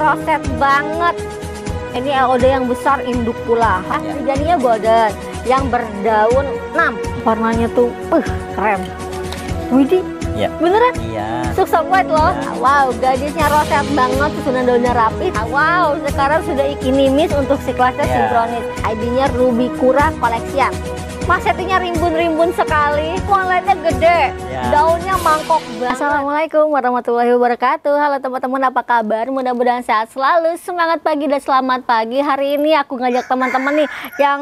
roset banget ini LOD yang besar induk pula ya. jadinya golden yang berdaun 6 warnanya tuh uh, keren Widi, ya. beneran? iya sukses buat loh ya. wow gadisnya roset banget susunan daunnya rapi ah, wow sekarang sudah ikinimis untuk si kelasnya ya. sinkronis ID-nya Ruby Kura Collection Masetinya rimbun-rimbun sekali, kualitnya gede, ya. daunnya mangkok banget. Assalamualaikum warahmatullahi wabarakatuh. Halo teman-teman, apa kabar? Mudah-mudahan sehat selalu. Semangat pagi dan selamat pagi. Hari ini aku ngajak teman-teman nih yang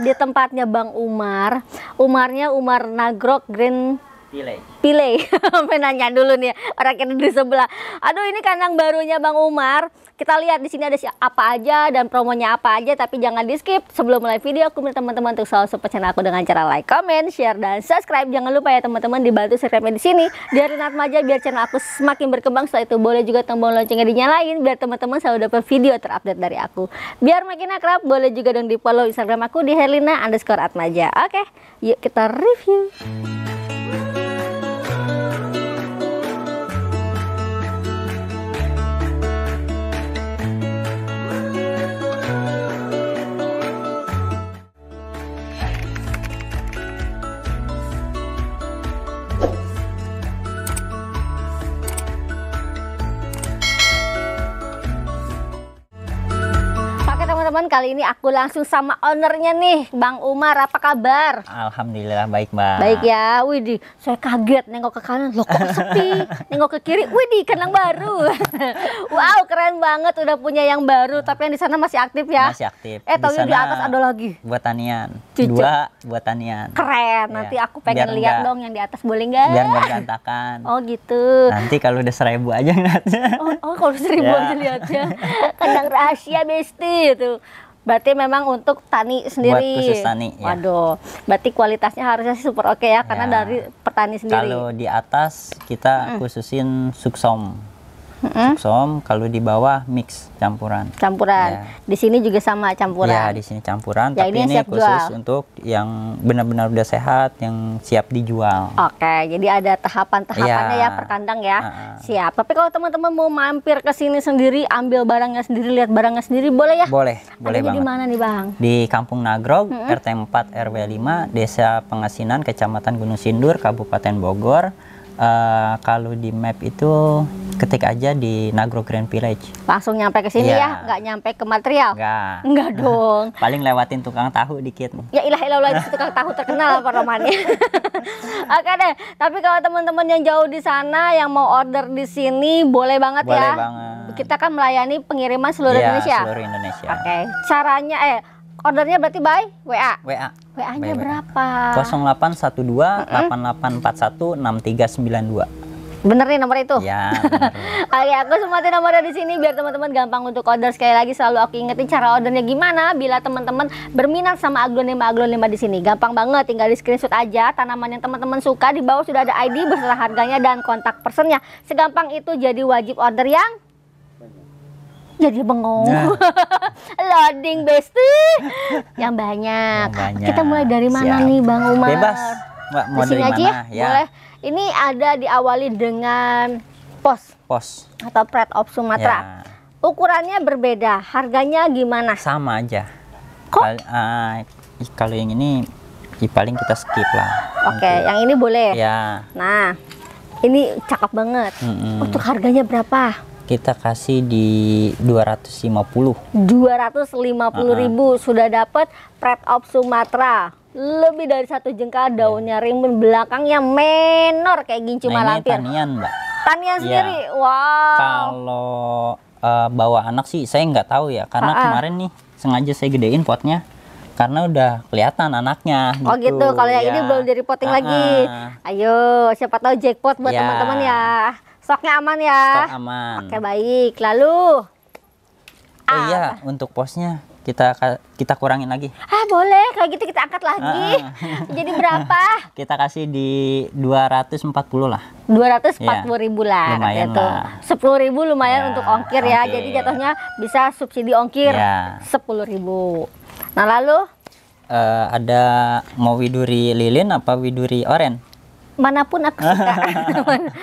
di tempatnya Bang Umar. Umarnya Umar Nagrok Green Pile. Pile. nanya dulu nih orang yang di sebelah. Aduh, ini kandang barunya Bang Umar kita lihat di sini ada siapa aja dan promonya apa aja tapi jangan di skip. Sebelum mulai video aku minta teman-teman untuk selalu support channel aku dengan cara like, comment, share dan subscribe. Jangan lupa ya teman-teman dibantu subscribe di sini. Biar Renat Maja biar channel aku semakin berkembang. Setelah itu boleh juga tombol loncengnya dinyalain biar teman-teman selalu dapat video terupdate dari aku. Biar makin akrab boleh juga dong di follow Instagram aku di Herlina underscore Atmaja. Oke, yuk kita review. kali ini aku langsung sama ownernya nih, Bang Umar. Apa kabar? Alhamdulillah baik, Mbak. Baik ya. Widih, saya kaget nengok ke kanan, loh kok sepi. nengok ke kiri, widih kenang baru. wow, keren banget udah punya yang baru, tapi yang di sana masih aktif ya? Masih aktif. Eh, tahu di atas ada lagi. Buat tanian. Cucu. Dua tanian. Keren. Iya. Nanti ya. aku pengen Biar lihat enggak, dong yang di atas boleh nggak? Biar nggak berantakan. Oh, gitu. Nanti kalau udah seribu aja ngeliatnya. Oh, oh kalau seribu ya. aja lihatnya. kadang rahasia besti itu. Berarti memang untuk tani sendiri. Buat khusus tani. Ya. Waduh, berarti kualitasnya harusnya sih super oke okay ya, karena ya. dari petani sendiri. Kalau di atas kita mm. khususin suksom. Mm-hmm. Som, kalau di bawah mix campuran. Campuran. Ya. Di sini juga sama campuran. Ya, di sini campuran. Ya, tapi ini, ini khusus jual. untuk yang benar-benar udah sehat, yang siap dijual. Oke, jadi ada tahapan-tahapannya ya. ya per kandang ya. uh -huh. Siap. Tapi kalau teman-teman mau mampir ke sini sendiri, ambil barangnya sendiri, lihat barangnya sendiri, boleh ya? Boleh, boleh Adanya di mana nih bang? Di Kampung Nagrog, mm-hmm. RT 4 RW 5, Desa Pengasinan, Kecamatan Gunung Sindur, Kabupaten Bogor uh, kalau di map itu ketik aja di Nagro Grand Village. Langsung nyampe ke sini yeah. ya, iya. nggak nyampe ke material. Nggak. Enggak dong. Paling lewatin tukang tahu dikit. Ya ilah ilah lagi tukang tahu terkenal Pak Romani. Oke deh, tapi kalau teman-teman yang jauh di sana yang mau order di sini boleh banget boleh ya. Boleh banget. Kita kan melayani pengiriman seluruh yeah, Indonesia. seluruh Indonesia. Oke. Okay. Caranya eh ordernya berarti by WA. WA. WA-nya berapa? 0812 8841 6392. Bener nih nomor itu? Ya. Oke, aku sempatin nomornya di sini biar teman-teman gampang untuk order. Sekali lagi selalu aku ingetin cara ordernya gimana bila teman-teman berminat sama aglonema-aglonema di sini. Gampang banget, tinggal di screenshot aja tanaman yang teman-teman suka. Di bawah sudah ada ID beserta harganya dan kontak personnya. Segampang itu jadi wajib order yang jadi bengong. Nah. Loading bestie. Yang banyak. Yang banyak. Kita mulai dari mana Siap. nih Bang Umar? Bebas. Mbak, mau dari mana? Ya, ya. Boleh. Ini ada diawali dengan pos. Pos. Atau pret of Sumatera. Ya. Ukurannya berbeda, harganya gimana? Sama aja. Kok? uh, kalau yang ini paling kita skip lah. Oke, okay, yang ini boleh. Ya. Nah, ini cakep banget. Mm -hmm. Untuk harganya berapa? kita kasih di 250 250 uh -huh. ribu sudah dapat Pret of Sumatera lebih dari satu jengkal daunnya iya. rimbun belakangnya menor kayak gincu nah, malampir tanian mbak tanian iya. sendiri ya. wow kalau uh, bawa anak sih saya nggak tahu ya karena uh ah, -huh. Ah. kemarin nih sengaja saya gedein potnya karena udah kelihatan anaknya oh, gitu. Oh gitu, kalau yang ini iya. belum jadi poting uh ah, -huh. lagi. Ayo, siapa tahu jackpot buat teman-teman ya. Teman -teman ya. Stoknya aman ya? Stok aman. Oke, baik. Lalu Oh iya, ah, iya, untuk posnya kita kita kurangin lagi. Ah, boleh. Kalau gitu kita angkat lagi. Ah. ah. Jadi berapa? kita kasih di 240 lah. 240 ya, ribu iya, lah. Lumayan lah. 10 ribu lumayan ya, untuk ongkir okay. ya. Jadi jatuhnya bisa subsidi ongkir ya. 10 ribu. Nah, lalu? Uh, ada mau widuri lilin apa widuri oren? manapun aku suka.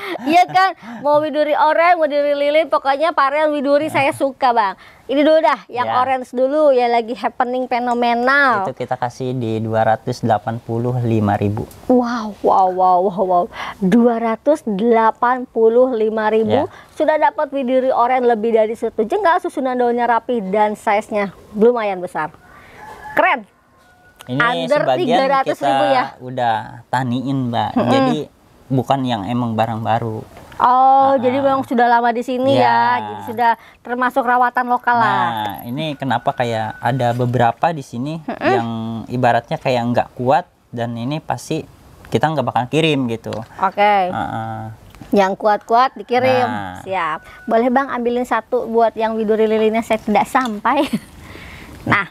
Iya kan, mau widuri orange, mau widuri lilin, pokoknya parel widuri iya. saya suka bang. Ini dulu dah, yang ya. orange dulu, ya lagi happening fenomenal. Itu kita kasih di 285 ribu. Wow, wow, wow, wow, wow. 285 ribu. Ya. Sudah dapat widuri orange lebih dari satu jenggal, susunan daunnya rapi dan size-nya lumayan besar. Keren ini under sebagian 300 kita ribu ya? udah taniin mbak hmm. jadi bukan yang emang barang baru Oh, uh, jadi ah. memang sudah lama di sini ya. ya. Jadi sudah termasuk rawatan lokal nah, lah. ini kenapa kayak ada beberapa di sini hmm. yang ibaratnya kayak nggak kuat dan ini pasti kita nggak bakal kirim gitu. Oke. Okay. Uh, uh. Ah. Yang kuat-kuat dikirim. Nah. Siap. Boleh Bang ambilin satu buat yang widuri lilinnya saya tidak sampai. nah,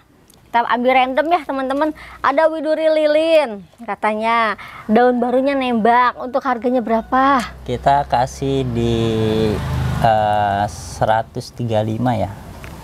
kita ambil random ya teman-teman ada widuri lilin katanya daun barunya nembak untuk harganya berapa kita kasih di eh, uh, 135 ya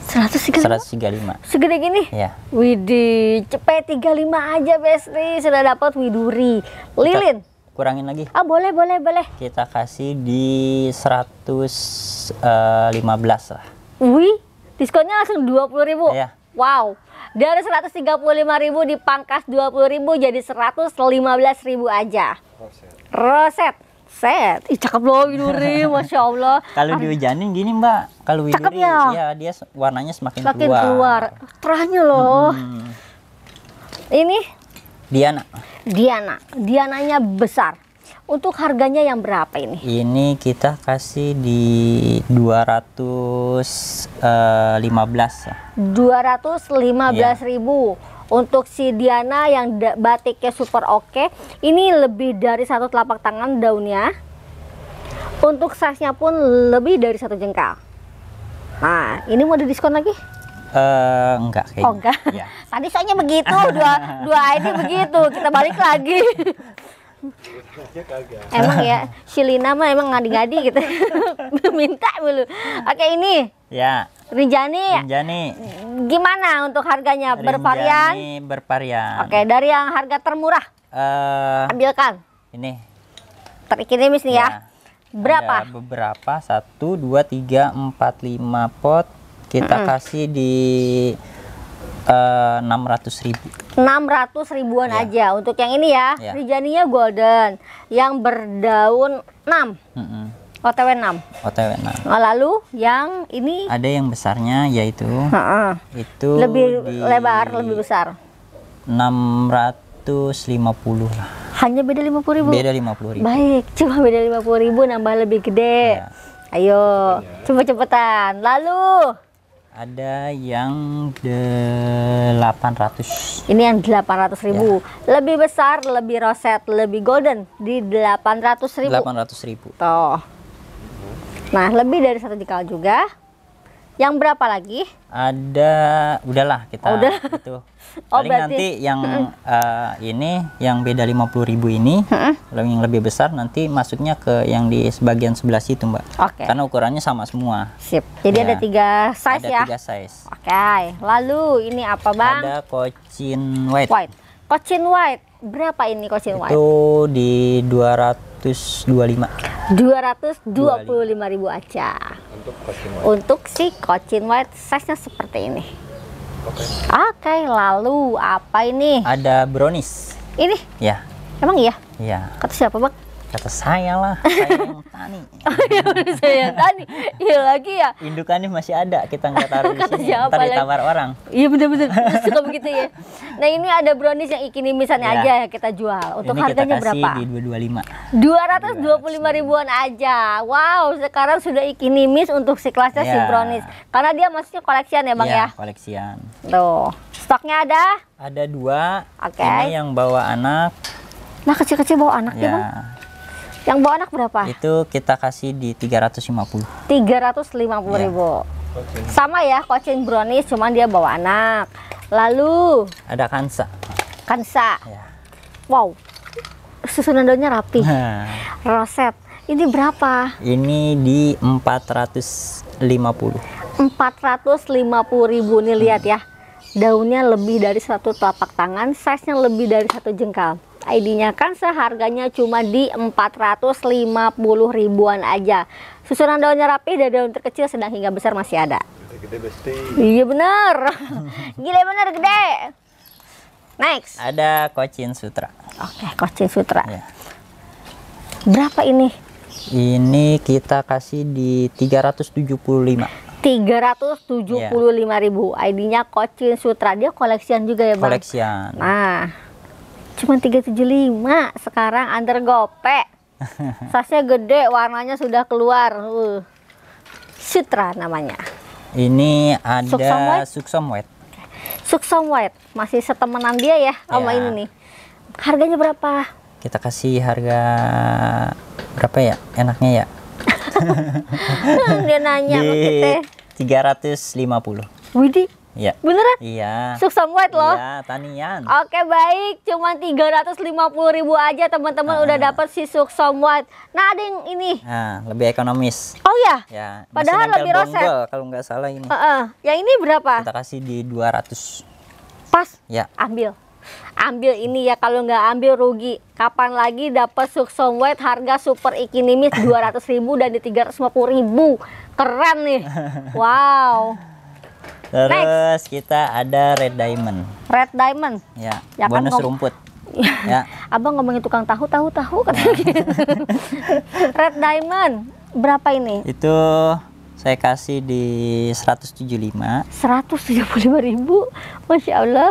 135? 135 segede gini? ya widih cepet 35 aja besti sudah dapat widuri lilin kita kurangin lagi ah boleh boleh boleh kita kasih di 115 eh, lah wih diskonnya langsung puluh ribu? Iya. wow dari ribu dipangkas ribu jadi ribu aja. Roset. Roset. Set. Ih cakep loh Widuri, Masya Allah. kalau dihujanin gini Mbak, kalau Widuri cakep ya? ya dia warnanya semakin, semakin keluar. keluar. Terahnya loh. Hmm. Ini? Diana. Diana. Diananya besar. Untuk harganya yang berapa ini? Ini kita kasih di 215 eh, ya. 215 yeah. ribu untuk si Diana yang batiknya super oke okay, ini lebih dari satu telapak tangan daunnya untuk size nya pun lebih dari satu jengkal nah ini mau di diskon lagi? Uh, enggak Oh enggak. Ya. Tadi soalnya begitu, dua dua ID begitu. Kita balik lagi. emang ya, Shilina mah emang ngadi-ngadi gitu. Minta dulu. Oke, ini. Ya. Rinjani. Rinjani. Gimana untuk harganya? Rinjani bervarian? bervarian. Oke, dari yang harga termurah. Uh, ambilkan. Ini. Terikirimis nih ya. ya. Berapa? Ada beberapa. Satu, dua, tiga, empat, lima pot. Kita mm -hmm. kasih di Eh, enam ratus ribu. Enam ratus ribuan ya. aja untuk yang ini ya. ya. Rijaninya golden, yang berdaun enam. Mm -hmm. OTW 6 OTW 6 Lalu yang ini Ada yang besarnya yaitu ha -ha. Itu Lebih lebar, lebih besar enam ratus 650 lah Hanya beda lima puluh ribu? Beda 50 ribu Baik, cuma beda 50 ribu nambah lebih gede ya. Ayo, ya. coba cepetan Lalu ada yang 800. Ini yang 800 ribu. Ya. Lebih besar, lebih roset, lebih golden di 800 ribu. 800 ribu. Tuh. Nah, lebih dari satu dikal juga. Yang berapa lagi? Ada, udahlah kita. Oh, udah. Itu. Oh, berarti... nanti yang uh, ini, yang beda lima puluh ribu ini, mm yang lebih besar nanti masuknya ke yang di sebagian sebelah situ, Mbak. Oke. Okay. Karena ukurannya sama semua. Sip. Jadi ya. ada tiga size ada ya? Ada tiga size. Oke. Okay. Lalu ini apa, Bang? Ada kocin white. White. Kocin white. Berapa ini kocin white? Itu di dua ratus. 225. 225 ribu aja. Untuk ribu aja Untuk si coaching white size-nya seperti ini. Oke. Okay. okay, lalu apa ini? Ada brownies. Ini? Ya. Emang iya? Iya. Kata siapa, Bang? kata saya lah saya yang tani oh, ya, yang tani iya lagi ya indukannya masih ada kita nggak taruh di kata sini siapa Ntar ditawar orang iya betul benar suka begitu ya nah ini ada brownies yang ikini misalnya ya. aja ya kita jual untuk ini harganya kita kasih berapa di 225 225 ribuan aja wow sekarang sudah ikinimis untuk si kelasnya ya. si iya. brownies karena dia maksudnya koleksian ya bang ya, ya? koleksian tuh stoknya ada ada dua okay. ini yang bawa anak nah kecil-kecil bawa anak ya, ya bang yang bawa anak berapa? Itu kita kasih di 350. 350 puluh iya. ribu. Kocin. Sama ya, kucing Brownies, cuman dia bawa anak. Lalu ada Kansa. Kansa. Ya. Wow. Susunan daunnya rapi. Nah. Roset. Ini berapa? Ini di 450. 450 ribu nih lihat hmm. ya. Daunnya lebih dari satu telapak tangan, size-nya lebih dari satu jengkal. ID-nya kan seharganya cuma di 450 ribuan aja. Susunan daunnya rapi dari daun terkecil sedang hingga besar masih ada. Gede besti. Iya bener. Gila bener gede. Next. Ada Kochin Sutra. Oke, okay, Kochin Sutra. Ya. Berapa ini? Ini kita kasih di 375. 375 ya. ribu. ID-nya Kochin Sutra. Dia koleksian juga ya, Bang? Koleksian. Nah, Cuma 375 sekarang under gope. Sasnya gede, warnanya sudah keluar. Uh. Sutra namanya. Ini ada Suksom White. Suksom White. Suksom White. Masih setemenan dia ya sama ya. ini nih. Harganya berapa? Kita kasih harga berapa ya? Enaknya ya. dia nanya Di... sama 350. Widih, Iya. Beneran? Iya. Suksom White loh. Iya, Tanian. Oke, baik. Cuma 350 ribu aja teman-teman uh, udah ah. dapat si Suksom White. Nah, ada yang ini. Nah, lebih ekonomis. Oh iya. Ya. Padahal lebih roset. Kalau nggak salah ini. Uh -uh. Yang ini berapa? Kita kasih di 200. Pas? Ya. Ambil. Ambil ini ya kalau nggak ambil rugi. Kapan lagi dapat Suksom White harga super ikinimis 200 ribu dan di 350 ribu Keren nih. Wow. Terus Next. kita ada red diamond. Red diamond. Ya. ya kan, bonus kan, rumput. Ya. ya. Abang ngomongin tukang tahu tahu tahu katanya red diamond berapa ini? Itu saya kasih di 175. 175 ribu, masya Allah.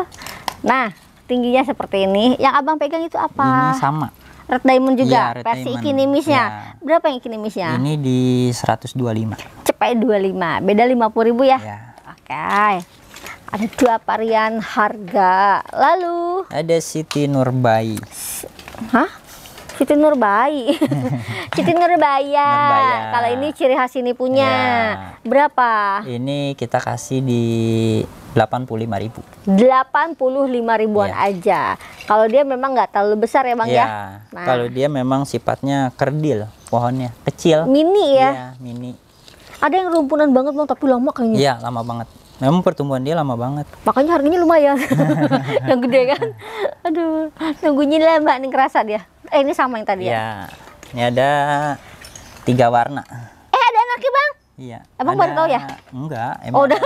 Nah tingginya seperti ini. Yang abang pegang itu apa? Ini sama. Red Diamond juga, ya, Red versi Diamond. ikinimisnya. Ya. Berapa yang ikinimisnya? Ini di 125. Cepet 25, beda 50 ribu ya? ya pakai ada dua varian harga lalu ada Siti Nurbai Hah? Siti Nurbai Siti Nurbaya. Nurbaya kalau ini ciri khas ini punya ya. berapa ini kita kasih di 85 ribu 85 ribuan ya. aja kalau dia memang nggak terlalu besar ya Bang ya, ya? Nah. kalau dia memang sifatnya kerdil pohonnya kecil mini ya, ya mini ada yang rumpunan banget bang tapi lama kayaknya iya lama banget Memang pertumbuhan dia lama banget. Makanya harganya lumayan. yang gede kan. Aduh, nunggunya lama nih kerasa dia. Eh ini sama yang tadi ya. ya? Ini ada tiga warna. Eh ada anaknya bang? Iya. Emang ada... baru tahu ya? Enggak. Emang oh, udah.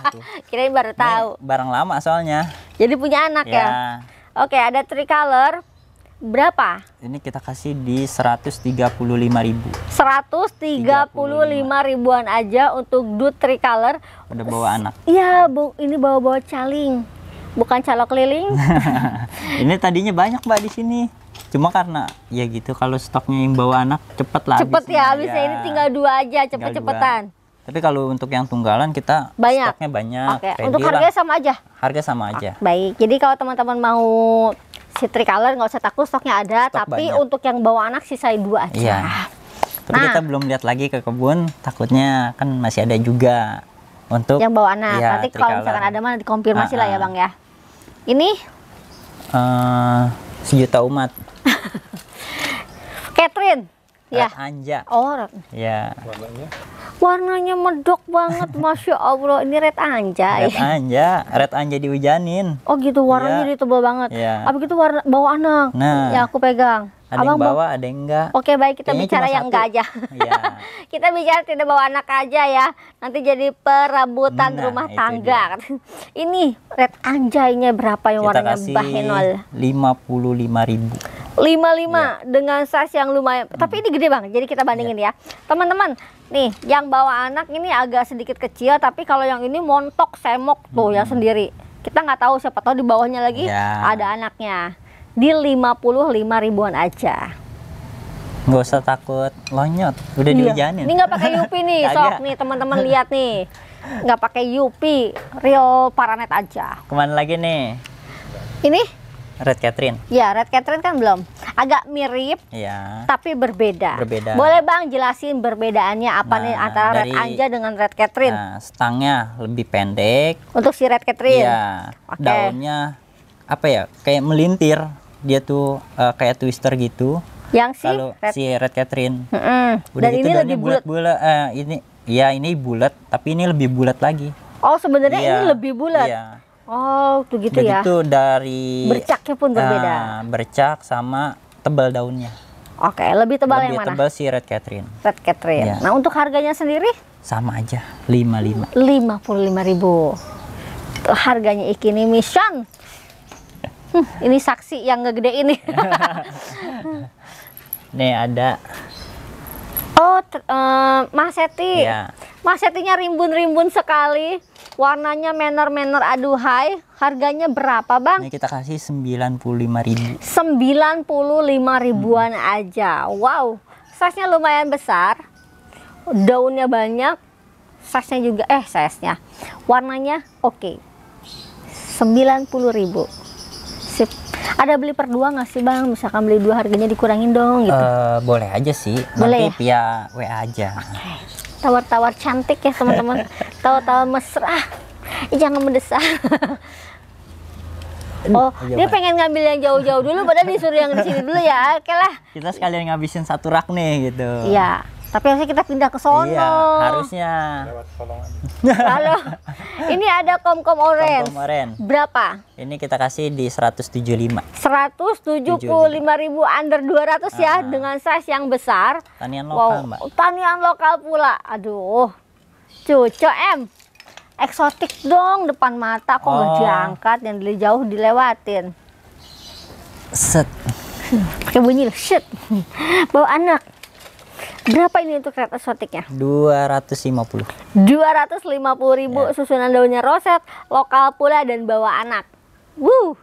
Kirain baru tahu. Ini barang lama soalnya. Jadi punya anak ya? ya? Oke, ada tricolor, berapa? Ini kita kasih di ribu. 135 ribuan aja untuk Dut Tricolor. Udah bawa anak. Iya, Bu, ini bawa-bawa caling. Bukan calok keliling. ini tadinya banyak, Mbak, di sini. Cuma karena ya gitu kalau stoknya yang bawa anak cepet lah. Cepet ya, habisnya ini iya. tinggal dua aja, cepet-cepetan. Tapi kalau untuk yang tunggalan kita banyak. stoknya banyak. Oke. Untuk harga sama aja. Harga sama aja. Baik. Jadi kalau teman-teman mau si tricolor nggak usah takut stoknya ada Stok tapi banyak. untuk yang bawa anak sisai dua aja iya. Tapi nah, kita belum lihat lagi ke kebun, takutnya kan masih ada juga untuk yang bawa anak. Ya, Nanti kalau misalkan ada mana dikonfirmasi uh, uh. lah ya ah, ah. bang ya. Ini uh, sejuta umat. Catherine ya. red anja. Oh, Ya. Warnanya? Warnanya medok banget, masya Allah. Ini red anja. Red anja, red anja dihujanin. Oh gitu, warnanya ya. tebal banget. Ya. Abis itu warna bawa anak. Nah. Ya aku pegang. Ada Abang yang bawa, ada yang enggak. Oke, baik kita Kayaknya bicara yang enggak aja. Iya. kita bicara tidak bawa anak aja ya. Nanti jadi perebutan nah, rumah tangga. Ini red anjaynya berapa yang kita warnanya bahenol? lima ribu. 55 ya. dengan size yang lumayan. Hmm. Tapi ini gede Bang. Jadi kita bandingin iya. ya. Teman-teman, ya. nih yang bawa anak ini agak sedikit kecil tapi kalau yang ini montok semok tuh ya hmm. yang sendiri. Kita nggak tahu siapa tahu di bawahnya lagi ya. ada anaknya di 55 ribuan aja. Gak usah takut lonyot, udah iya. dihujanin. Ini nggak pakai Yupi nih, sok nih teman-teman lihat nih. Nggak pakai Yupi, real Paranet aja. Kemana lagi nih? Ini? Red Catherine. Ya, Red Catherine kan belum. Agak mirip, ya. tapi berbeda. Berbeda. Boleh Bang jelasin perbedaannya apa nah, nih antara dari, Red Anja dengan Red Catherine? Nah, stangnya lebih pendek. Untuk si Red Catherine? Iya. Okay. Daunnya apa ya, kayak melintir dia tuh uh, kayak twister gitu. Yang si Lalu, Red... si Red Catherine. Mm -hmm. Udah Dan gitu ini lebih bulat. bulat uh, eh, ini ya ini bulat, tapi ini lebih bulat lagi. Oh, sebenarnya ya, ini lebih bulat. Iya. Oh, tuh gitu Udah ya. Gitu dari bercaknya pun eh, berbeda. Uh, bercak sama tebal daunnya. Oke, lebih tebal lebih yang mana? Lebih tebal si Red Catherine. Red Catherine. Ya. Nah, untuk harganya sendiri? Sama aja, 55. lima ribu. Harganya Ikini Mission Hmm, ini saksi yang ngegede ini. Nih ada. Oh, uh, eh, Mas Seti. Ya. Mas Setinya rimbun-rimbun sekali. Warnanya manner-manner aduhai. Harganya berapa, Bang? Ini kita kasih puluh 95 ribuan hmm. aja. Wow. size lumayan besar. Daunnya banyak. size juga eh size-nya. Warnanya oke. Okay. ribu sip ada beli per dua nggak sih bang misalkan beli dua harganya dikurangin dong gitu uh, boleh aja sih boleh nanti ya? via wa aja tawar tawar-tawar cantik ya teman-teman tawar-tawar mesra jangan mendesak Oh, Ayo, iya, dia pengen ngambil yang jauh-jauh dulu, padahal disuruh yang di sini dulu ya. Oke lah. Kita sekalian ngabisin satu rak nih gitu. Iya. Tapi harusnya kita pindah ke sono. Iya, harusnya. Lewat Halo. Ini ada komkom orange. Komkom orange. Berapa? Ini kita kasih di 175. 175 ribu under 200 ya, ah. ya dengan size yang besar. Tanian lokal, wow. Mbak. Tanian lokal pula. Aduh. Cucok m Eksotik dong depan mata kok nggak oh. diangkat yang dari jauh dilewatin. Set. Pakai bunyi shit. Bawa anak. Berapa ini untuk red ratus 250 250 ribu yeah. susunan daunnya roset, lokal pula dan bawa anak Wuh,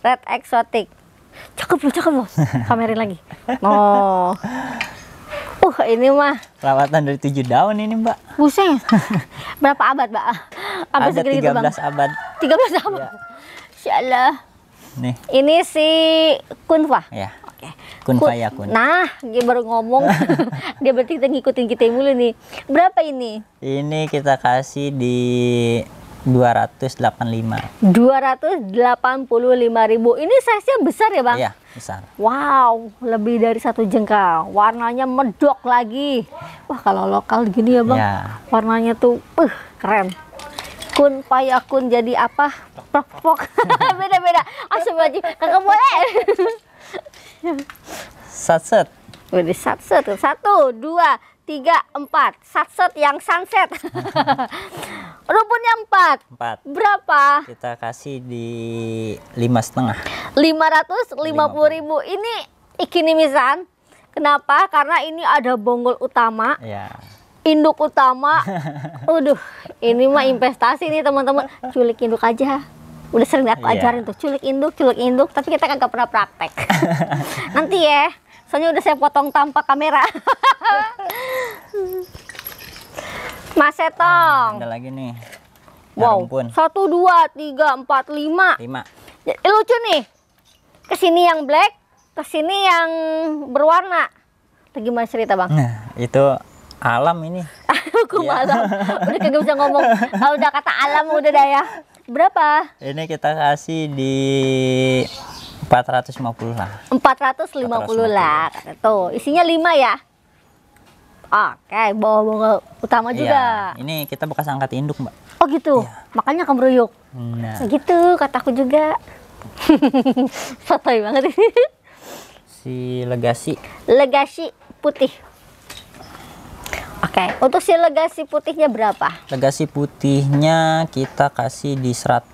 red eksotik. Cakep loh, cakep loh Kamerin lagi Oh Uh, ini mah perawatan dari tujuh daun ini, Mbak. Buset. Berapa abad, Mbak? Abad Ada 13 gitu, bang. abad. 13 abad. Ya. Allah. Nih. Ini si kunfa. Ya ya. Kun fayakun. Nah, dia baru ngomong. dia berarti kita ngikutin kita mulu nih. Berapa ini? Ini kita kasih di 285. 285 ribu. Ini size-nya besar ya, Bang? Iya, besar. Wow, lebih dari satu jengkal. Warnanya medok lagi. Wah, kalau lokal gini ya, Bang. Ya. Warnanya tuh uh, keren. Kun payakun jadi apa? Pok pok. Beda-beda. Astagfirullahaladzim. Kakak boleh. Satset. Udah satset. Satu, dua, tiga, empat. Satset yang sunset. Rupunnya empat. Empat. Berapa? Kita kasih di lima setengah. Lima ratus lima puluh ribu. Ini ikinimisan. Kenapa? Karena ini ada bonggol utama. Ya. Induk utama. Aduh, ini mah investasi nih teman-teman. Culik induk aja udah sering aku yeah. ajarin tuh culik induk culik induk tapi kita kagak pernah praktek nanti ya soalnya udah saya potong tanpa kamera Mas Setong ada lagi nih ya Wow, satu dua tiga empat lima. Lima. Ya, eh, lucu nih. Kesini yang black, kesini yang berwarna. Itu gimana cerita bang? Nah, itu alam ini. Aku ya. alam. Udah kagak bisa ngomong. Kalau udah kata alam udah dah ya berapa? Ini kita kasih di 450 lah. 450, 450. lah. Tuh, isinya 5 ya? Oke, bawa-bawa utama iya, juga. Ini kita bekas angkat induk, Mbak. Oh gitu. Iya. Makanya kemeruyuk. Nah. Gitu kataku juga. Sotoy banget ini. si legasi. Legasi putih. Oke, okay. untuk si legasi putihnya berapa? Legasi putihnya kita kasih di 150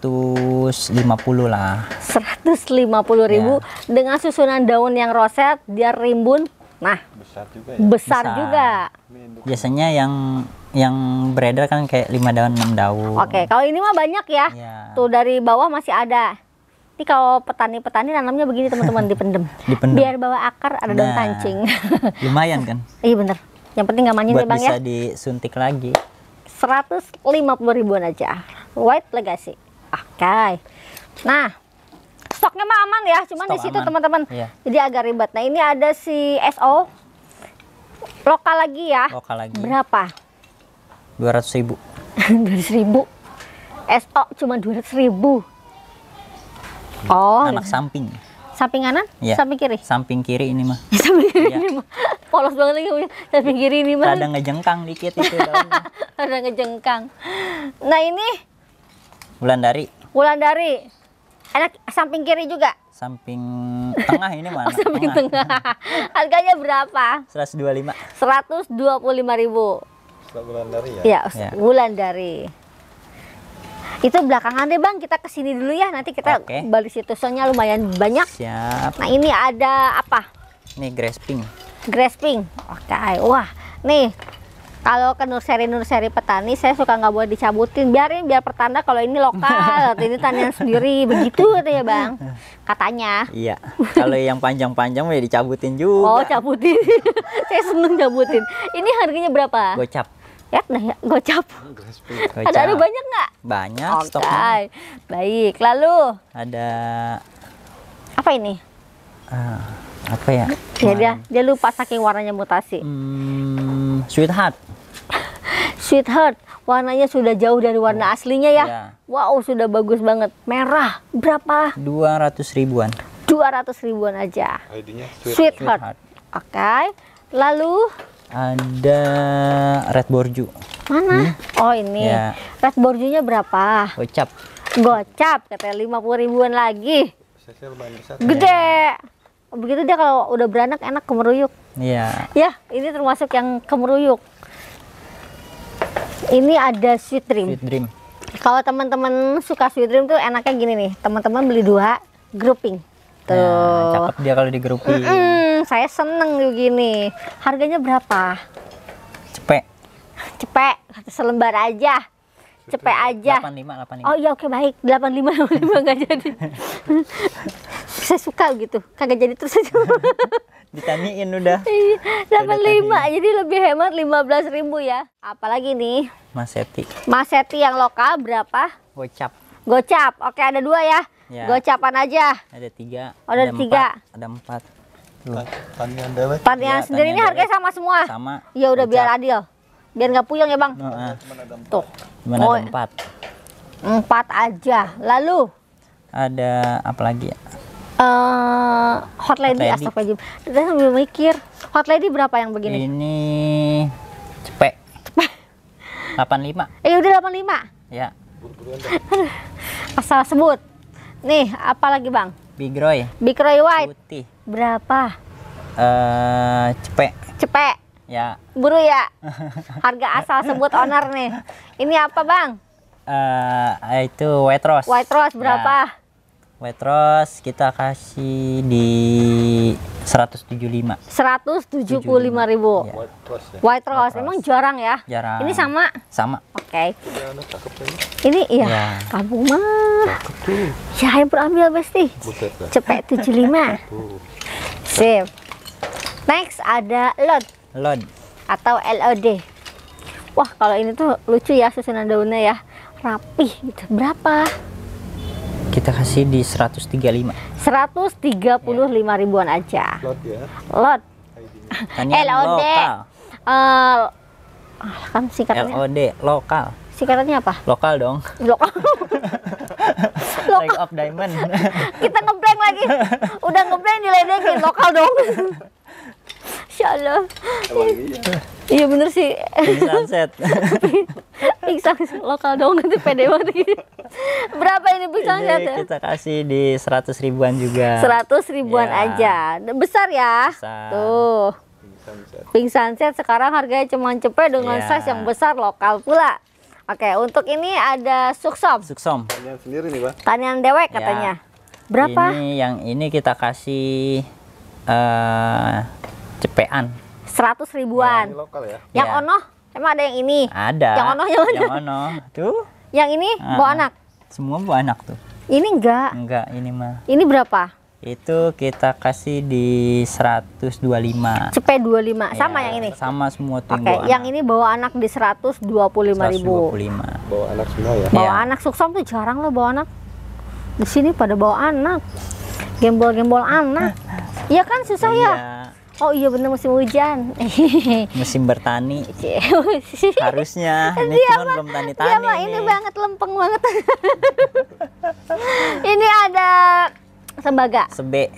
lah. 150 ribu ya. dengan susunan daun yang roset, dia rimbun. Nah, besar juga. Ya? Besar, besar juga. Biasanya yang yang beredar kan kayak 5 daun, 6 daun. Oke, okay. kalau ini mah banyak ya. Yeah. Tuh dari bawah masih ada. Ini kalau petani-petani nanamnya begini teman-teman dipendem. dipendem. Biar bawa akar ada nah, daun pancing. Lumayan kan? iya bener. Yang penting gak manjur ya, bang ya. bisa disuntik lagi. 150 ribuan aja. White Legacy. Oke. Okay. Nah, stoknya mah aman ya, cuman di situ teman-teman. Iya. Jadi agak ribet. Nah, ini ada si SO lokal lagi ya. Lokal lagi. Berapa? 200 ribu. 200 ribu. SO cuma 200 ribu. Oh. Anak samping. Samping kanan? Ya. Samping kiri? Samping kiri ini mah. samping kiri ya. ini mah. Polos banget lagi samping kiri ini mah. Ada ngejengkang dikit itu daunnya. Ada ngejengkang. Nah ini? bulan dari bulan dari enak samping kiri juga? Samping tengah ini mana? Oh, samping tengah. tengah. Harganya berapa? Seratus 125. lima ribu. dari ya? ya, ya. dari itu belakangan deh Bang, kita kesini dulu ya. Nanti kita okay. balik situ soalnya lumayan banyak. Siap. Nah, ini ada apa? Nih grasping. Grasping. Oke. Okay. Wah, nih kalau ke nursery nursery petani saya suka nggak boleh dicabutin biarin biar pertanda kalau ini lokal atau ini tanian sendiri begitu gitu ya bang katanya iya kalau yang panjang-panjang ya dicabutin juga oh cabutin saya seneng cabutin ini harganya berapa gocap ya udah ya gocap. Ada ada banyak nggak? Banyak okay. stoknya. Baik. Lalu ada apa ini? Uh, apa ya? Ya dia dia lupa saking warnanya mutasi. Hmm, sweetheart. sweetheart warnanya sudah jauh dari warna oh, aslinya ya. Yeah. Wow, sudah bagus banget. Merah. Berapa? 200 ribuan. 200 ribuan aja. sweet. Sweetheart. Sweetheart. Oke. Okay. Lalu ada red borju. Mana? Hmm? Oh ini. Ya. Red borjunya berapa? Gocap. Gocap, katanya lima puluh ribuan lagi. Gede. Ya. Begitu dia kalau udah beranak enak kemeruyuk. Iya. Ya, ini termasuk yang kemeruyuk. Ini ada sweet dream. Sweet dream. Kalau teman-teman suka sweet dream tuh enaknya gini nih, teman-teman beli dua grouping gitu. Nah, cakep dia kalau digerupi Mm -mm, saya seneng juga gini Harganya berapa? Cepek. Cepek, selembar aja. Cepek aja. 85, 85. Oh iya oke baik. 85, 85 nggak jadi. saya suka gitu. Kagak jadi terus aja. Ditaniin udah. 85 iya, udah jadi lebih hemat 15 ribu ya. Apalagi nih? maseti maseti yang lokal berapa? Gocap. Gocap. Oke, ada dua ya. Ya. Gocapan aja. Ada tiga. Oh, ada, ada tiga. Empat, ada empat. Empat dewek. ya, sendiri ini harganya sama semua. Sama. Ya udah Ucap. biar adil. Biar nggak puyeng ya bang. No, Tuh. Gimana oh. ada empat? Empat aja. Lalu? Ada apa lagi ya? Uh, hot lady, hot lady. astagfirullah. Dan sambil mikir, hot lady berapa yang begini? Ini cepet. Cepet. lima. Eh udah delapan lima? Ya. Asal sebut. Nih, apa lagi bang? Bigroy. Bigroy white. Putih. Berapa? Eh, uh, cepek. Cepek. Ya. Buru ya. Harga asal sebut owner nih. Ini apa bang? uh, itu white rose. White rose berapa? Ya. White Rose kita kasih di 175. 175 ribu. Ya. White Rose. Ya? White Rose. Emang jarang ya? Jarang. Ini sama? Sama. Oke. Okay. Iya, ya, ini iya. Ya. Kamu mah. Ya, yang ambil Besti. Cepet 75. Sip. Next ada Lod. Lod. Atau LOD. Wah, kalau ini tuh lucu ya susunan daunnya ya. Rapih gitu. Berapa? Kita kasih di 135. 135 ya. ribuan aja. Lot ya. Lot. LOD LOD. Uh, kan singkatannya. LOD, lokal. Singkatannya apa? Lokal dong. Lokal. lokal. of diamond. Kita ngeblank lagi. Udah ngeblank diledekin lokal dong. Masya Allah. Emang iya. Iya bener sih. Pingsan sunset. pink lokal dong nanti pede banget gitu. Berapa ini pink sunset ya? Kita kasih di seratus ribuan juga. Seratus ribuan ya. aja. Besar ya. Besar. Tuh. Pink sunset sekarang harganya cuma cepet dengan ya. size yang besar lokal pula. Oke, untuk ini ada suksom. Suksom. Tanian sendiri nih, Pak. Tanian dewek ya. katanya. Ya. Berapa? Ini yang ini kita kasih eh uh, Cepean. Seratus ribuan. yang lokal ya. Iya. ono emang ada yang ini. Ada. Yang ono yang Yang ono tuh. Yang ini ah. bawa anak. Ah. Semua bawa anak tuh. Ini enggak. Enggak ini mah. Ini berapa? Itu kita kasih di 125. Cepe 25. Ya, sama yang ini. Sama semua tuh. yang anak. ini bawa anak di 125.000. 125. Bawa anak semua ya. Bawa ya. anak suksom tuh jarang loh bawa anak. Di sini pada bawa anak. Gembol-gembol anak. Iya kan susah ya, ya. Oh iya bener musim hujan. musim bertani. Iya. Harusnya. Ini dia cuman ma, belum tani-tani. Iya, ini banget lempeng banget. ini ada sembaga. Sebe.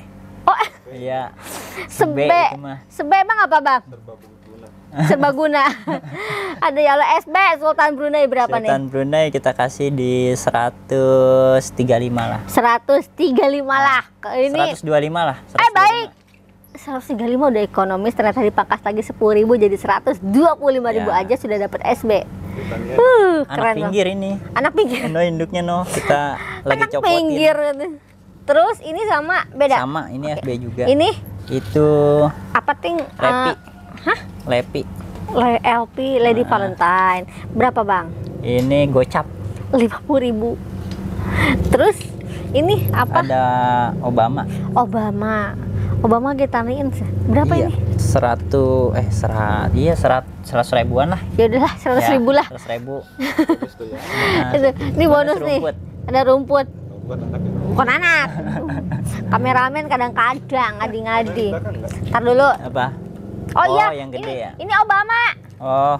Oh. Iya. Sebe. Sebe, sebe emang apa bang? Serbaguna. Serbaguna. ada ya lo SB Sultan Brunei berapa Sultan nih? Sultan Brunei kita kasih di 135 lah. 135 lah. Ini 125 lah. 125. Eh baik 135 udah ekonomis ternyata dipangkas lagi 10.000 ribu jadi 125.000 ribu ya. aja sudah dapat SB Bukannya. uh, anak keren pinggir loh. ini anak pinggir no induknya no kita lagi anak copotin pinggir terus ini sama beda sama ini okay. SB juga ini itu apa ting lepi uh, hah lepi Le LP Lady uh. Valentine berapa bang ini gocap 50.000. ribu terus ini apa ada Obama Obama Obama getaniin berapa iya, ini? seratus eh serat iya serat seratus ribuan lah. Ya udahlah seratus ya, ribu lah. Seratus ribu. nah, itu, ini nah, bonus nih. Ada rumput. Bukan anak. Kameramen kadang-kadang ngadi-ngadi. Ntar dulu. Apa? Oh, iya. oh iya, yang gede ini, ya. Ini Obama. Oh.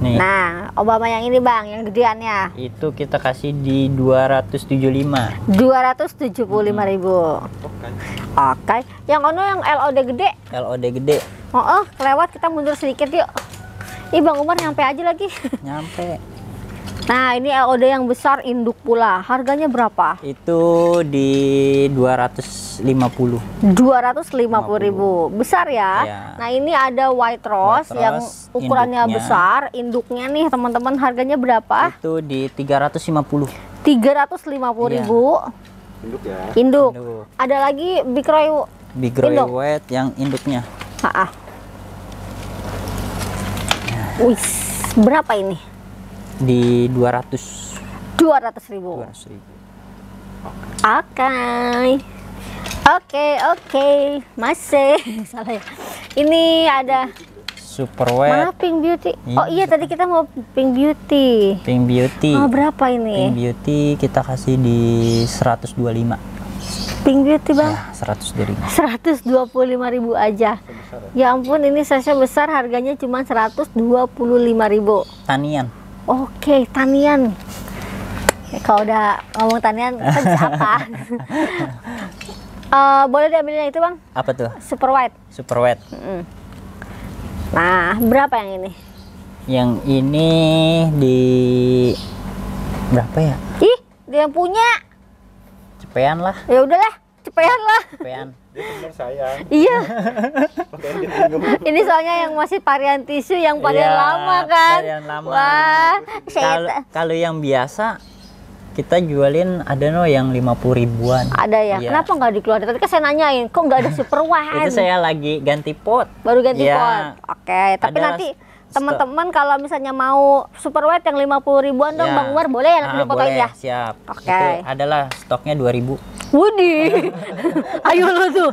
Nih. Nah, Obama yang ini Bang, yang gedeannya. Itu kita kasih di 275. 275 hmm. ribu. Oke. Okay. Yang ono yang LOD gede. LOD gede. Oh, oh, lewat kita mundur sedikit yuk. Ih Bang Umar nyampe aja lagi. Nyampe. Nah, ini LOD yang besar induk pula. Harganya berapa? Itu di 250. 250.000. 250. Besar ya? ya. Nah, ini ada white rose, white rose yang ukurannya induknya. besar. Induknya nih, teman-teman, harganya berapa? Itu di 350. 350.000. Ya. Induk ya. Induk. induk. Ada lagi Big Roy Big Roy induk. white yang induknya. Heeh. Wih berapa ini? di 200 200 ribu 200 ribu oke okay. oke okay, oke okay. masih salah ya ini ada super wet mana pink beauty iya, oh iya tadi kita mau pink beauty pink beauty oh, berapa ini pink beauty kita kasih di 125 Pink Beauty bang? Ya, 125 ribu aja ya ampun ini sasnya besar harganya cuma 125 ribu Tanian Oke, tanian. Ya, kalau udah ngomong tanian, siapa? apa? uh, boleh diambilnya itu bang? Apa tuh? Super white. Super white. Mm -hmm. Nah, berapa yang ini? Yang ini di berapa ya? Ih, dia yang punya. Cepean lah. Ya udahlah kecepean lah Kecepean. dia sayang iya ini soalnya yang masih varian tisu yang varian iya, lama kan varian lama wah kalau yang biasa kita jualin ada no yang lima puluh ribuan. Ada ya. ya. Kenapa nggak dikeluarin? Tadi kan saya nanyain, kok nggak ada super one? Itu saya lagi ganti pot. Baru ganti ya. pot. Oke, tapi ada nanti teman-teman kalau misalnya mau super wet yang lima puluh ribuan dong ya. Bang Umar boleh ya nanti ah, ya? Siap. Oke. Okay. adalah stoknya 2000. Wudi. Ayo lu tuh.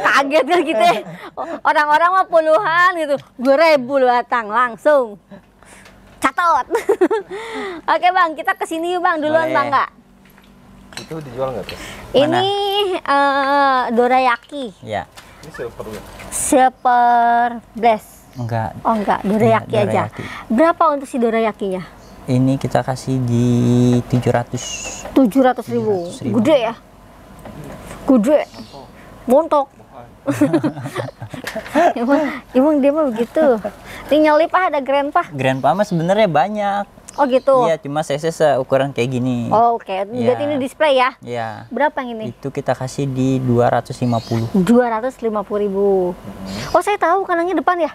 Kaget kan kita. Orang-orang mah puluhan gitu. dua ribu datang langsung. Catot. Oke Bang, kita kesini Bang duluan boleh. Bang nggak? Itu dijual nggak tuh? Ini uh, dorayaki. Ya. Ini super. Ya? Super bless. Enggak. Oh enggak, dorayaki, dorayaki aja. Berapa untuk si dorayakinya? Ini kita kasih di 700. 700 ribu. 700 ribu. Gede ya? Gede. Montok. emang, emang dia mah begitu. Tinggal lipah ada grandpa. Grandpa mah sebenarnya banyak. Oh gitu. Iya, cuma CC seukuran kayak gini. Oh, oke. Okay. Ya. Jadi ini display ya? Iya. Berapa yang ini? Itu kita kasih di dua dua ratus ratus lima puluh lima puluh ribu. Oh, saya tahu kanannya depan ya?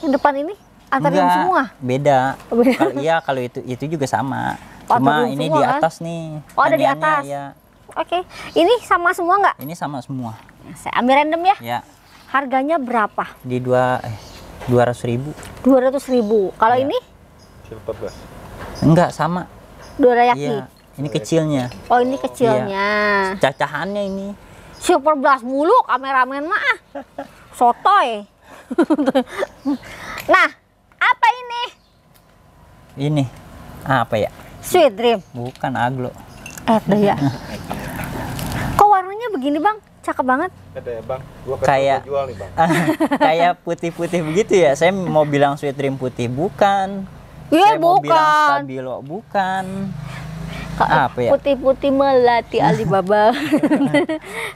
yang depan ini antar Enggak, semua? Beda. Oh, iya, kalau itu itu juga sama. Oh, Cuma ini semua, di kan? atas kan? nih. Oh, ada di atas. Ya. Oke. Okay. Ini sama semua nggak? Ini sama semua. Saya ambil random ya. Ya. Harganya berapa? Di dua eh, dua ratus ribu. Dua ratus ribu. Kalau ya. ini? Enggak sama. Dua ya. Iya, ini kecilnya. Oh, ini kecilnya. ya. Cacahannya ini. Super blast mulu kameramen mah. Sotoy. nah, apa ini? Ini apa ya? Sweet Dream. Bukan aglo. Ada ya. Kok warnanya begini, Bang? Cakep banget. Ada ya, Bang. Gua kayak jual nih, Bang. kayak putih-putih begitu ya. Saya mau bilang Sweet Dream putih, bukan. Iya, bukan. Mau bilang stabilo, bukan. Apa ya? Putih-putih melati Alibaba.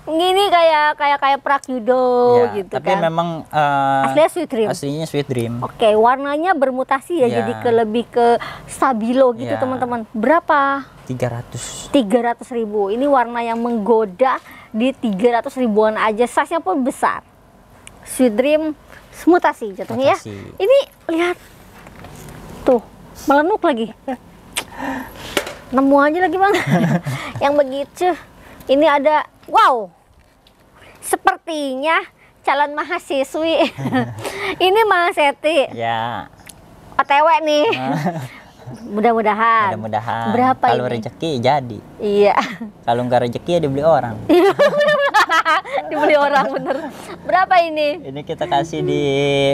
Gini kayak kayak kayak prakyudo ya, gitu tapi kan. Tapi memang uh, aslinya sweet dream. Aslinya sweet dream. Oke, okay, warnanya bermutasi ya, ya jadi ke lebih ke stabilo gitu iya. teman-teman. Ya. Berapa? 300. 300 ribu. Ini warna yang menggoda di 300 ribuan aja. Size-nya pun besar. Sweet Dream mutasi jatuhnya ya. Ini lihat. Tuh, melenuk lagi nemu aja lagi bang yang begitu ini ada wow sepertinya calon mahasiswi ini Mas Seti ya OTW nih ah. mudah-mudahan mudah-mudahan berapa kalau rezeki jadi iya kalau nggak rezeki ya dibeli orang dibeli orang bener berapa ini ini kita kasih di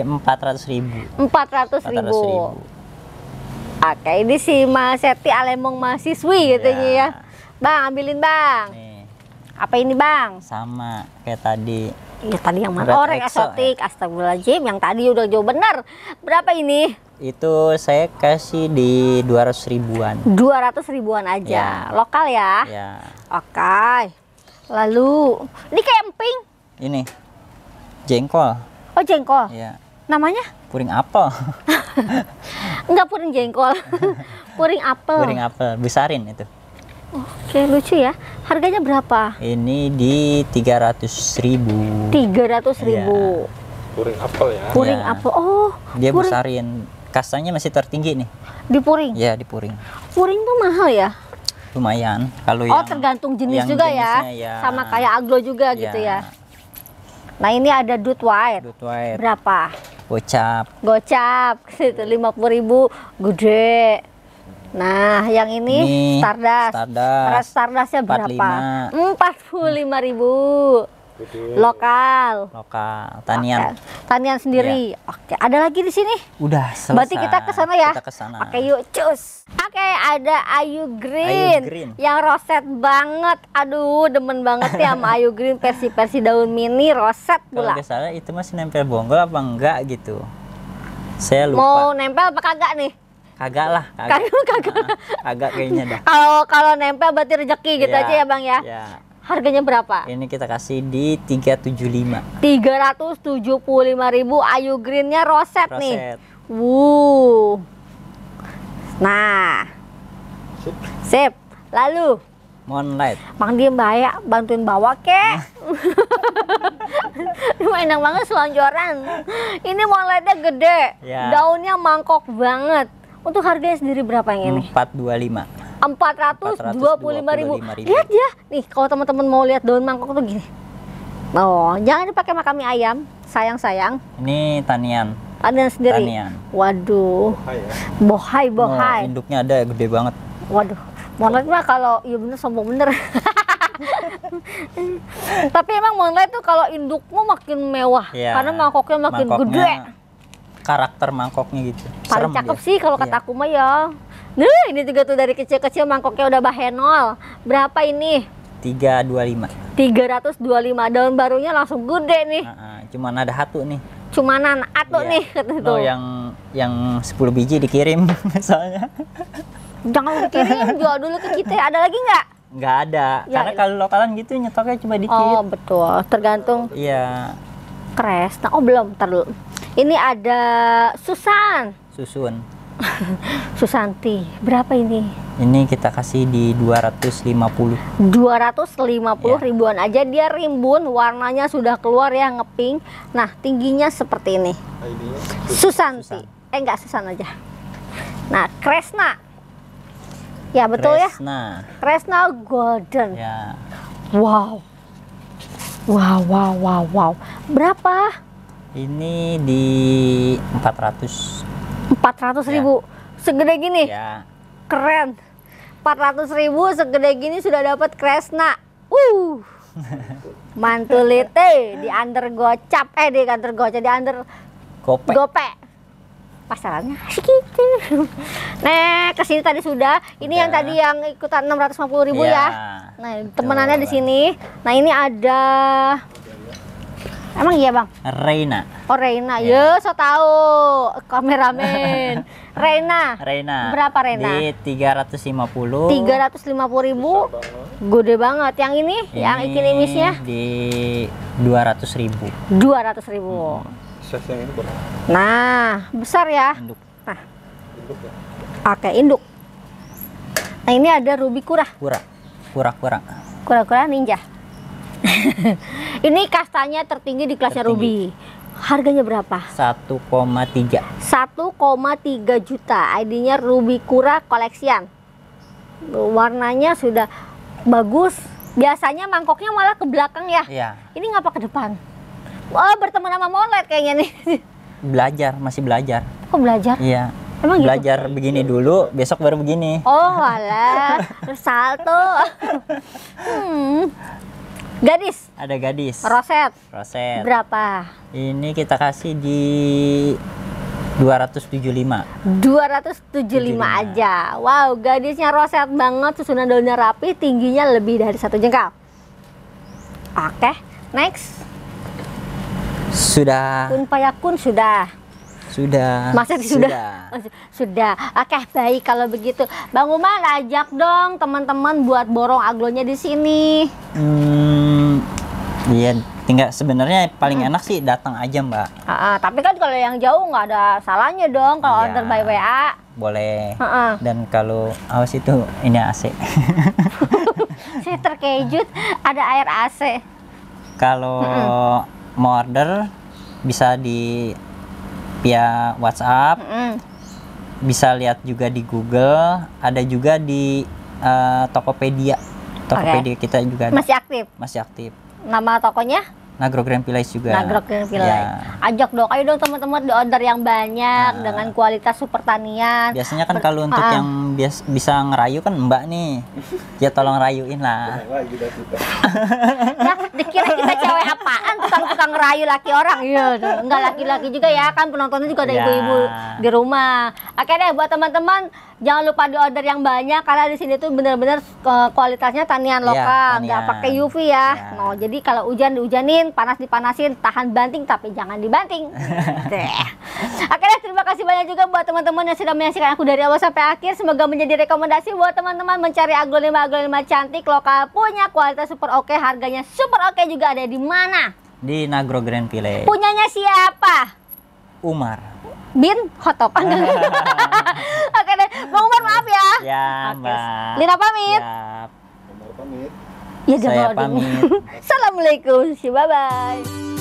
empat ratus ribu empat ratus ribu Oke, ini si Mas Seti Alemong mahasiswi katanya ya. ya. Bang, ambilin Bang. Nih. Apa ini Bang? Sama kayak tadi. Iya tadi yang mana? Oh, eksotik. Ya. Astagfirullahaladzim, yang tadi udah jauh benar. Berapa ini? Itu saya kasih di 200 ribuan. 200 ribuan aja. Ya. Lokal ya? Ya. Oke. Lalu, ini kayak emping? Ini. Jengkol. Oh, jengkol. Iya namanya? Puring apel. Enggak puring jengkol. puring apel. Puring apel, besarin itu. Oke, lucu ya. Harganya berapa? Ini di 300.000. ribu. 300.000. ribu. Ya. Puring apel ya. Puring ya. apel. Oh, dia puring. besarin. Kastanya masih tertinggi nih. Di puring? Ya, di puring. Puring tuh mahal ya? Lumayan. Kalau Oh, yang, tergantung jenis yang juga ya. ya. Sama kayak aglo juga ya. gitu iya. ya. Nah, ini ada dut wire. Dut wire. Berapa? gocap gocap itu lima puluh ribu gede Nah, yang ini, ini Stardust. Stardust. Stardustnya berapa? Empat puluh lima ribu. Iya. lokal lokal tanian oke. tanian sendiri yeah. oke ada lagi di sini udah selesai berarti kita ke sana ya kita kesana. oke yuk cus oke ada Ayu Green, Ayu Green yang roset banget aduh demen banget ya sama Ayu Green versi versi daun mini roset pula salah itu masih nempel bonggol apa enggak gitu saya lupa mau nempel apa kagak nih kagak lah kagak kagak, kagak. kagak kayaknya dah kalau kalau nempel berarti rezeki gitu yeah. aja ya bang ya yeah. Harganya berapa? Ini kita kasih di 375. ribu Ayu Greennya roset, roset nih. Wuh. Nah. Sip. Lalu Moonlight. Mang diem bahaya, bantuin bawa kek. Lu enak banget selonjoran. Ini moonlightnya gede, ya. daunnya mangkok banget. Untuk harganya sendiri berapa yang ini? 425 empat ratus dua puluh lima ribu Lihat ya, nih kalau teman-teman mau lihat daun mangkok tuh gini. Oh, jangan dipakai makan mie ayam, sayang-sayang. Ini tanian. Tanian sendiri. Tanian. Waduh. Bohai, ya? bohai. Oh, bohai. Oh, induknya ada ya, gede banget. Waduh. Monlet mah kalau ya bener sombong bener. Tapi emang monlet tuh kalau indukmu makin mewah ya, karena mangkoknya makin mangkoknya, gede. Karakter mangkoknya gitu. Paling Serem cakep dia. sih kalau iya. kataku ya. mah ya. Nah, ini juga tuh dari kecil-kecil mangkoknya udah bahenol. Berapa ini? 325. 325 daun barunya langsung gede nih. cuman ada satu nih. Cumanan atu yeah. nih kata Oh, yang yang 10 biji dikirim misalnya. Jangan dikirim, jual dulu ke kita. Ada lagi nggak? Nggak ada. Ya, Karena ya. kalau lokalan gitu nyetoknya cuma dikit. Oh, betul. Tergantung. Iya. Yeah. Kres. Nah, oh belum, terlalu. Ini ada Susan. Susun Susanti. Berapa ini? Ini kita kasih di 250. 250 ya. ribuan aja dia rimbun, warnanya sudah keluar ya ngeping. Nah, tingginya seperti ini. Susanti. Susan. Eh enggak Susan aja. Nah, Kresna. Ya, betul ya. Kresna. ya? Kresna Golden. Ya. Wow. Wow, wow, wow, wow. Berapa? Ini di 400 empat ratus ribu ya. segede gini ya. keren ratus ribu segede gini sudah dapat Kresna uh mantulite di under gocap eh di under gocap di under gope gope pasarannya gitu nah kesini tadi sudah ini ya. yang tadi yang ikutan enam ratus lima puluh ribu ya, ya. nah temenannya di sini nah ini ada Emang iya bang? Reina. Oh Reina, ya yeah. so tahu kameramen. Reina. Reina. Berapa Reina? Di lima puluh ribu. Gede banget. Yang ini, ini yang ikin imisnya? Di 200 ribu. 200 ribu. Hmm. ratus ribu. Nah, besar ya. Induk. Nah. Induk ya. Oke, induk. Nah, ini ada ruby kura. Kura. Kura-kura. Kura-kura ninja. ini kastanya tertinggi di kelasnya Ruby. Harganya berapa? 1,3. 1,3 juta. ID-nya Ruby Kura Collection. Warnanya sudah bagus. Biasanya mangkoknya malah ke belakang ya. Iya. Ini ngapa ke depan? Oh, bertemu sama molet kayaknya nih. Belajar, masih belajar. Kok belajar? Iya. Emang gitu? belajar gitu? begini dulu, besok baru begini. Oh, alah, salto. hmm. Gadis. Ada gadis. Roset. Roset. Berapa? Ini kita kasih di 275. 275 lima aja. Wow, gadisnya roset banget, susunan daunnya rapi, tingginya lebih dari satu jengkal. Oke, okay, next. Sudah. Kun payakun sudah. Sudah. masih sudah. Sudah. sudah. Oke, baik kalau begitu. Bang Umar ajak dong teman-teman buat borong aglonya di sini. Hmm. Iya, tinggal sebenarnya paling hmm. enak sih datang aja, Mbak. Uh, uh, tapi kan kalau yang jauh nggak ada salahnya dong kalau ya, order by WA. Boleh. Uh -uh. Dan kalau awas itu ini AC. Saya terkejut ada air AC. Kalau mm mau order bisa di via WhatsApp. Mm -hmm. Bisa lihat juga di Google, ada juga di uh, Tokopedia. Tokopedia okay. kita juga ada. Masih aktif. Masih aktif. Nama tokonya? Nagro Grand Village juga. Nagro Grand Village. Ya. Ajak dong, ayo dong teman-teman order yang banyak uh, dengan kualitas super tanian. Biasanya kan kalau untuk uh. yang bias bisa ngerayu kan Mbak nih. ya tolong rayuin lah. nah, dikira kita cewek apaan tukang-tukang ngerayu laki orang. Iya, enggak laki-laki juga ya kan penontonnya juga ada iya. ibu-ibu ya. di rumah. Oke deh buat teman-teman jangan lupa di order yang banyak karena di sini tuh bener-bener eh, kualitasnya tanian iya, lokal, nggak ya, pakai UV ya. ya. No, jadi kalau hujan dihujanin, panas dipanasin, tahan banting tapi jangan dibanting. Gitu ya. Oke deh, terima kasih banyak juga buat teman-teman yang sudah menyaksikan aku dari awal sampai akhir. Semoga menjadi rekomendasi buat teman-teman mencari aglonema-aglonema cantik lokal punya kualitas super oke, okay, harganya super oke okay juga ada di mana? Di Nagro Grand Village. Punyanya siapa? Umar bin hotop. Oke deh, Bang Umar maaf ya. Ya, Mbak. Lina pamit. Ya, Umar pamit. Ya, Saya pamit. Assalamualaikum. Bye-bye.